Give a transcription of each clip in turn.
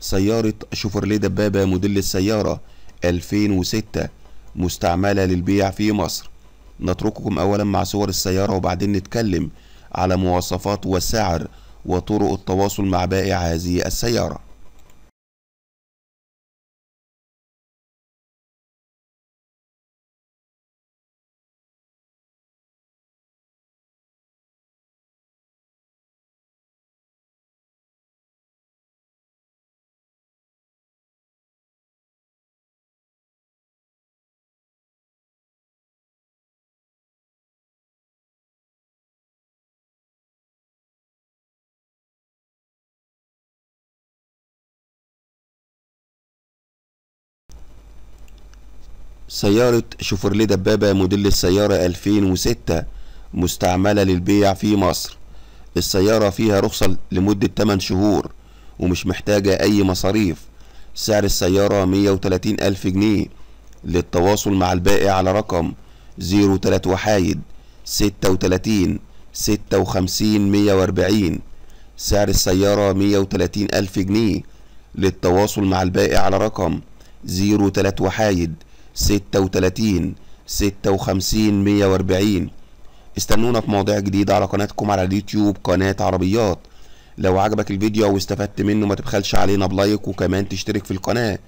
سيارة شوفرليه دبابة موديل السيارة 2006 مستعملة للبيع في مصر نترككم أولا مع صور السيارة وبعدين نتكلم على مواصفات وسعر وطرق التواصل مع بائع هذه السيارة سيارة شوفرلي دبابة موديل السيارة 2006 مستعملة للبيع في مصر السيارة فيها رخصة لمدة 8 شهور ومش محتاجة أي مصاريف سعر السيارة 130 ألف جنيه للتواصل مع البائع على رقم 03 وحايد 36 56 140 سعر السيارة 130 ألف جنيه للتواصل مع البائع على رقم 03 وحايد ستة وتلاتين ستة وخمسين مية واربعين استنونا في مواضيع جديدة على قناتكم على اليوتيوب قناة عربيات لو عجبك الفيديو واستفدت منه ما تبخلش علينا بلايك وكمان تشترك في القناة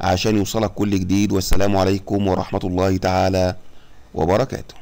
عشان يوصلك كل جديد والسلام عليكم ورحمة الله تعالى وبركاته